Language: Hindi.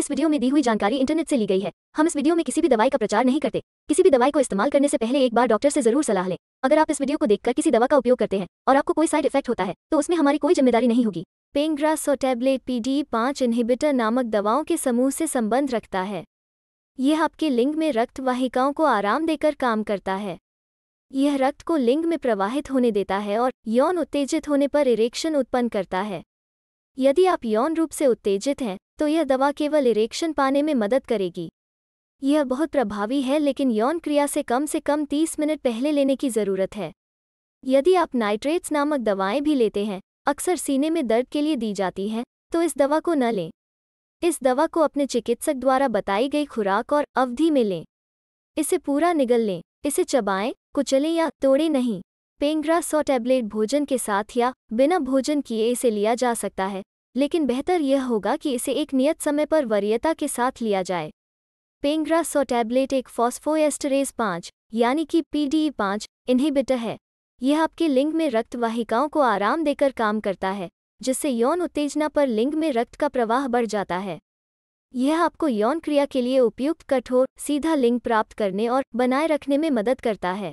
इस वीडियो में दी हुई जानकारी इंटरनेट से ली गई है हम इस वीडियो में किसी भी दवाई का प्रचार नहीं करते किसी भी दवाई को इस्तेमाल करने से पहले एक बार डॉक्टर से जरूर सलाह लें अगर आप इस वीडियो को देखकर किसी दवा का उपयोग करते हैं और आपको कोई साइड इफेक्ट होता है तो उसमें हमारी कोई जिम्मेदारी नहीं होगी पेंग्रास और टैबलेट पीडी पांच इनहिबिटर नामक दवाओं के समूह से संबंध रखता है यह आपके लिंग में रक्त वाहिकाओं को आराम देकर काम करता है यह रक्त को लिंग में प्रवाहित होने देता है और यौन उत्तेजित होने पर इरेक्शन उत्पन्न करता है यदि आप यौन रूप से उत्तेजित हैं तो यह दवा केवल इरेक्शन पाने में मदद करेगी यह बहुत प्रभावी है लेकिन यौन क्रिया से कम से कम 30 मिनट पहले लेने की ज़रूरत है यदि आप नाइट्रेट्स नामक दवाएं भी लेते हैं अक्सर सीने में दर्द के लिए दी जाती हैं तो इस दवा को न लें इस दवा को अपने चिकित्सक द्वारा बताई गई खुराक और अवधि में लें इसे पूरा निगल लें इसे चबाएं कुचलें या तोड़ें नहीं पेंग्रा सौ टैबलेट भोजन के साथ या बिना भोजन किए इसे लिया जा सकता है लेकिन बेहतर यह होगा कि इसे एक नियत समय पर वरीयता के साथ लिया जाए पेंग्रा सौ टैबलेट एक फॉस्फोएस्टरेज पाँच यानी कि पीडीई पाँच इन्हीबिटर है यह आपके लिंग में रक्त वाहिकाओं को आराम देकर काम करता है जिससे यौन उत्तेजना पर लिंग में रक्त का प्रवाह बढ़ जाता है यह आपको यौन क्रिया के लिए उपयुक्त कठोर सीधा लिंग प्राप्त करने और बनाए रखने में मदद करता है